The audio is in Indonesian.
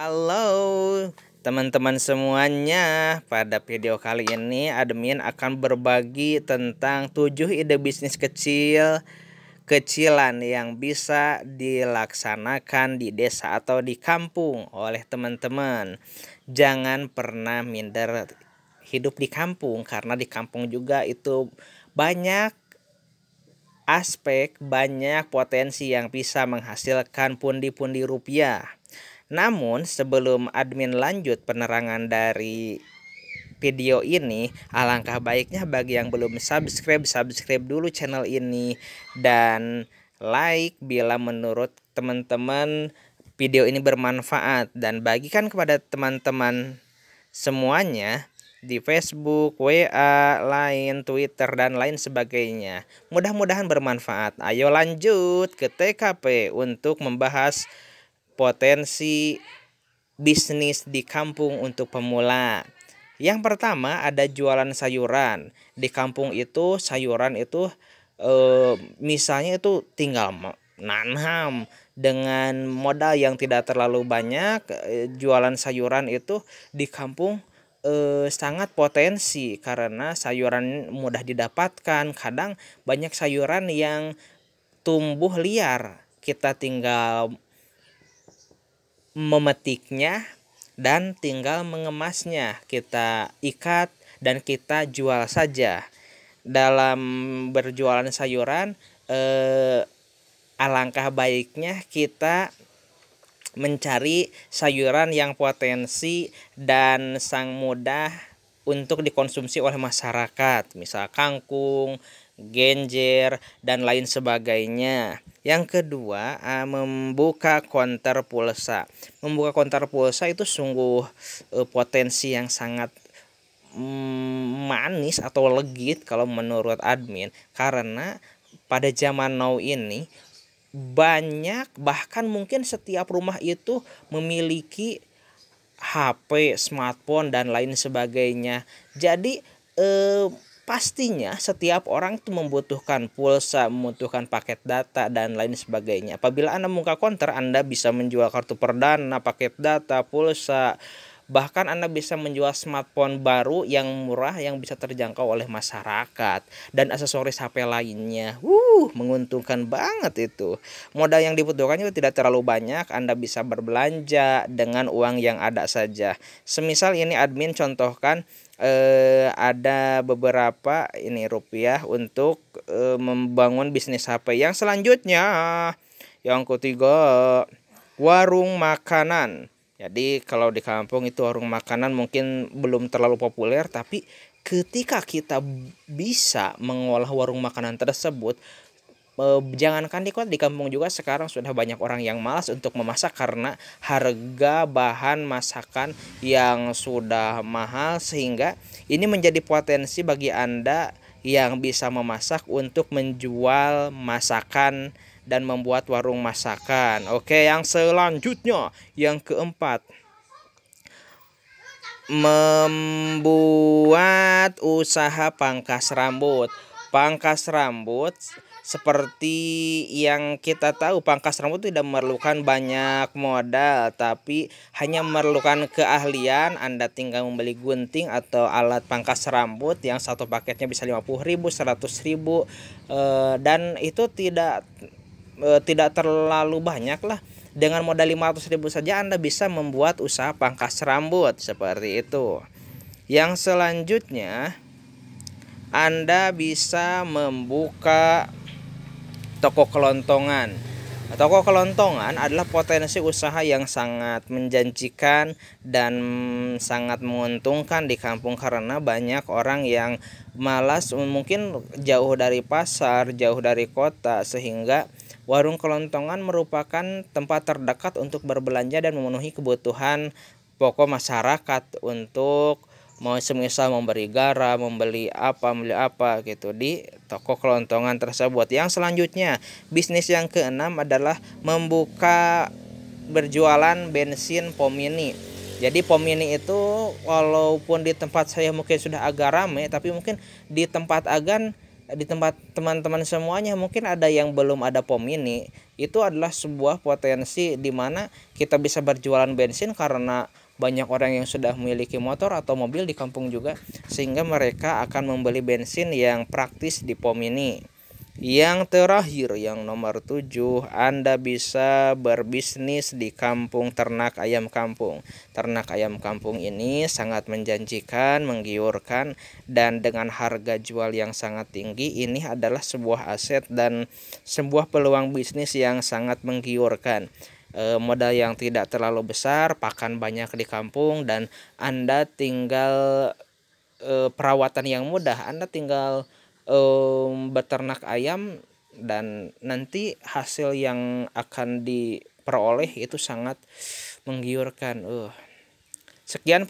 Halo teman-teman semuanya Pada video kali ini admin akan berbagi tentang 7 ide bisnis kecil Kecilan yang bisa dilaksanakan di desa atau di kampung oleh teman-teman Jangan pernah minder hidup di kampung Karena di kampung juga itu banyak aspek banyak potensi yang bisa menghasilkan pundi-pundi rupiah namun sebelum admin lanjut penerangan dari video ini alangkah baiknya bagi yang belum subscribe subscribe dulu channel ini dan like bila menurut teman-teman video ini bermanfaat dan bagikan kepada teman-teman semuanya di Facebook, WA, lain, Twitter, dan lain sebagainya. Mudah-mudahan bermanfaat. Ayo lanjut ke TKP untuk membahas potensi bisnis di kampung untuk pemula. Yang pertama ada jualan sayuran. Di kampung itu sayuran itu e, misalnya itu tinggal nanam dengan modal yang tidak terlalu banyak eh, jualan sayuran itu di kampung e, sangat potensi karena sayuran mudah didapatkan. Kadang banyak sayuran yang tumbuh liar. Kita tinggal memetiknya dan tinggal mengemasnya. Kita ikat dan kita jual saja. Dalam berjualan sayuran eh, alangkah baiknya kita mencari sayuran yang potensi dan sang mudah untuk dikonsumsi oleh masyarakat, misal kangkung, genjer, dan lain sebagainya. Yang kedua, ah, membuka konter pulsa. Membuka konter pulsa itu sungguh eh, potensi yang sangat mm, manis atau legit kalau menurut admin karena pada zaman now ini banyak bahkan mungkin setiap rumah itu memiliki HP, smartphone dan lain sebagainya. Jadi eh pastinya setiap orang itu membutuhkan pulsa, membutuhkan paket data dan lain sebagainya. Apabila Anda membuka konter, Anda bisa menjual kartu perdana, paket data, pulsa, Bahkan Anda bisa menjual smartphone baru yang murah yang bisa terjangkau oleh masyarakat dan aksesoris HP lainnya. Wuh, menguntungkan banget itu. Modal yang dibutuhkan itu tidak terlalu banyak, Anda bisa berbelanja dengan uang yang ada saja. Semisal ini admin contohkan eh, ada beberapa ini rupiah untuk eh, membangun bisnis HP. Yang selanjutnya, yang ketiga, warung makanan jadi kalau di kampung itu warung makanan mungkin belum terlalu populer tapi ketika kita bisa mengolah warung makanan tersebut eh, jangankan di kota di kampung juga sekarang sudah banyak orang yang malas untuk memasak karena harga bahan masakan yang sudah mahal sehingga ini menjadi potensi bagi Anda yang bisa memasak untuk menjual masakan dan membuat warung masakan. Oke, yang selanjutnya yang keempat membuat usaha pangkas rambut. Pangkas rambut seperti yang kita tahu pangkas rambut tidak memerlukan banyak modal tapi hanya memerlukan keahlian Anda tinggal membeli gunting atau alat pangkas rambut yang satu paketnya bisa 50.000 100.000 eh, dan itu tidak Eh, tidak terlalu banyak lah dengan modal 500 ribu saja Anda bisa membuat usaha pangkas rambut seperti itu yang selanjutnya Anda bisa membuka toko kelontongan Toko kelontongan adalah potensi usaha yang sangat menjanjikan dan sangat menguntungkan di kampung karena banyak orang yang malas mungkin jauh dari pasar, jauh dari kota sehingga Warung kelontongan merupakan tempat terdekat untuk berbelanja dan memenuhi kebutuhan pokok masyarakat untuk mau semisal memberi garam, membeli apa, membeli apa gitu di toko kelontongan tersebut. Yang selanjutnya, bisnis yang keenam adalah membuka berjualan bensin pom Jadi pom itu walaupun di tempat saya mungkin sudah agak ramai, tapi mungkin di tempat Agan di tempat teman-teman semuanya mungkin ada yang belum ada pom ini itu adalah sebuah potensi di mana kita bisa berjualan bensin karena banyak orang yang sudah memiliki motor atau mobil di kampung juga sehingga mereka akan membeli bensin yang praktis di pom ini. Yang terakhir yang nomor tujuh Anda bisa berbisnis di kampung ternak ayam kampung Ternak ayam kampung ini sangat menjanjikan, menggiurkan Dan dengan harga jual yang sangat tinggi ini adalah sebuah aset dan sebuah peluang bisnis yang sangat menggiurkan e, modal yang tidak terlalu besar, pakan banyak di kampung dan Anda tinggal e, perawatan yang mudah. Anda tinggal um, beternak ayam dan nanti hasil yang akan diperoleh itu sangat menggiurkan. Uh. Sekian